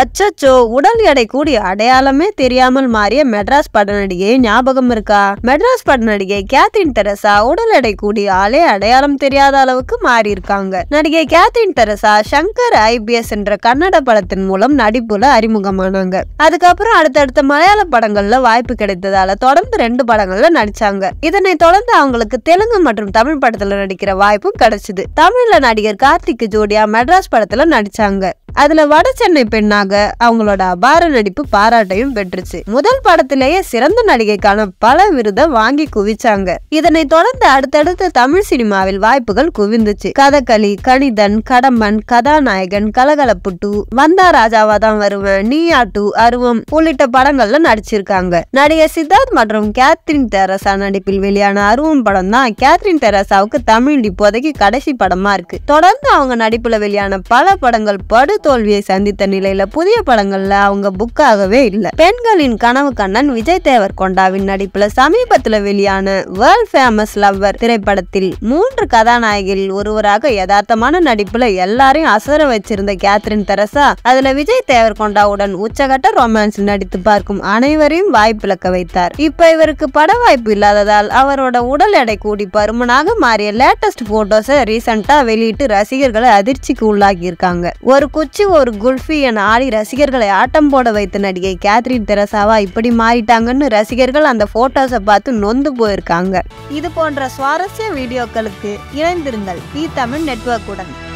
அச்சச்சோ உடல் எடை கூடிய அடையாளமே தெரியாமல் மாறிய மெட்ராஸ் பட நடிகை ஞாபகம் இருக்கா மெட்ராஸ் பட நடிகை கேத்ரின் தெரசா உடல் எடை கூடிய ஆளே அடையாளம் தெரியாத அளவுக்கு மாறி இருக்காங்க நடிகை கேத்ரின் தெரசா சங்கர் ஐபிஎஸ் என்ற கன்னட படத்தின் மூலம் நடிப்புல அறிமுகமானாங்க அதுக்கப்புறம் அடுத்தடுத்த மலையாள படங்கள்ல வாய்ப்பு கிடைத்ததால தொடர்ந்து ரெண்டு படங்கள்ல நடிச்சாங்க இதனை தொடர்ந்து அவங்களுக்கு தெலுங்கு மற்றும் தமிழ் படத்துல நடிக்கிற வாய்ப்பும் கிடைச்சது தமிழ்ல நடிகர் கார்த்திக் ஜோடியா மெட்ராஸ் படத்துல நடிச்சாங்க அதுல வட சென்னை பெண்ணாக மூலமாக அவங்களோட அபார நடிப்பு பாராட்டையும் பெற்றுச்சு முதல் படத்திலேயே சிறந்த நடிகைக்கான பல விருதை வாங்கி குவிச்சாங்க இதனை தொடர்ந்து அடுத்தடுத்து தமிழ் சினிமாவில் வாய்ப்புகள் குவிந்துச்சு கதகளி கணிதன் கடம்பன் கதாநாயகன் கலகலப்புட்டு வந்தா ராஜாவா தான் வருவேன் நீயா டூ அருவம் உள்ளிட்ட படங்கள்ல நடிச்சிருக்காங்க நடிகர் சித்தார்த் மற்றும் கேத்ரின் தெரசா நடிப்பில் வெளியான அருவம் படம் தான் கேத்ரின் தெரசாவுக்கு தமிழ் இப்போதைக்கு கடைசி படமா இருக்கு தொடர்ந்து அவங்க நடிப்புல வெளியான பல படங்கள் படு தோல்வியை சந்தித்த நிலையில புதிய படங்கள்ல அவங்க புக் ஆகவே இல்லை பெண்களின் கனவு கண்ணன் விஜய் தேவர் கொண்டாவின் நடிப்புல சமீபத்துல வெளியான வேர்ல்ட் ஃபேமஸ் லவ்வர் திரைப்படத்தில் மூன்று கதாநாயகிகள் ஒருவராக யதார்த்தமான நடிப்புல எல்லாரையும் அசர வச்சிருந்த கேத்ரின் தெரசா அதுல விஜய் தேவர் கொண்டாவுடன் உச்சகட்ட ரொமான்ஸ் நடித்து பார்க்கும் அனைவரையும் வாய்ப்பிழக்க வைத்தார் இப்ப இவருக்கு பட வாய்ப்பு இல்லாததால் அவரோட உடல் எடை கூடி பருமனாக மாறிய லேட்டஸ்ட் போட்டோஸை ரீசெண்டா வெளியிட்டு ரசிகர்களை அதிர்ச்சிக்கு உள்ளாகி இருக்காங்க ஒரு குச்சி ஒரு குல்ஃபி என மாறி ரசிகர்களை ஆட்டம் போட வைத்த நடிகை கேத்ரின் தெரசாவா இப்படி மாறிட்டாங்கன்னு ரசிகர்கள் அந்த போட்டோஸை பார்த்து நொந்து போயிருக்காங்க இது போன்ற சுவாரஸ்ய வீடியோக்களுக்கு இணைந்திருங்கள் தி தமிழ் நெட்ஒர்க்குடன்